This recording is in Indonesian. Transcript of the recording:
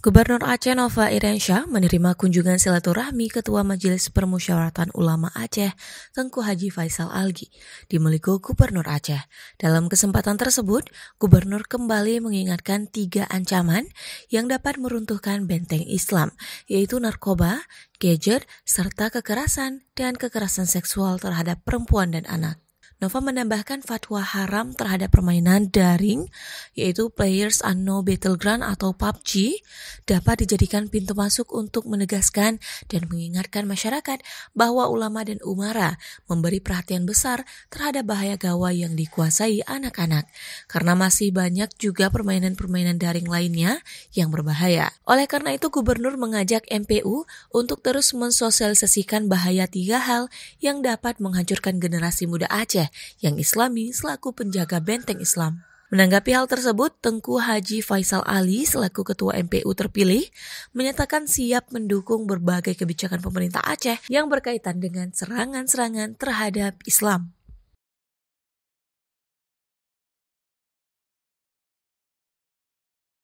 Gubernur Aceh Nova Irensyah menerima kunjungan silaturahmi Ketua Majelis Permusyawaratan Ulama Aceh Tengku Haji Faisal Algi di Meligo Gubernur Aceh. Dalam kesempatan tersebut, Gubernur kembali mengingatkan tiga ancaman yang dapat meruntuhkan benteng Islam, yaitu narkoba, gadget, serta kekerasan dan kekerasan seksual terhadap perempuan dan anak. Nova menambahkan fatwa haram terhadap permainan daring, yaitu Players Unknown Battleground atau PUBG, dapat dijadikan pintu masuk untuk menegaskan dan mengingatkan masyarakat bahwa ulama dan umara memberi perhatian besar terhadap bahaya gawai yang dikuasai anak-anak, karena masih banyak juga permainan-permainan daring lainnya yang berbahaya. Oleh karena itu, Gubernur mengajak MPU untuk terus mensosialisasikan bahaya tiga hal yang dapat menghancurkan generasi muda Aceh, yang Islami selaku penjaga benteng Islam. Menanggapi hal tersebut, Tengku Haji Faisal Ali selaku Ketua MPU terpilih menyatakan siap mendukung berbagai kebijakan pemerintah Aceh yang berkaitan dengan serangan-serangan terhadap Islam.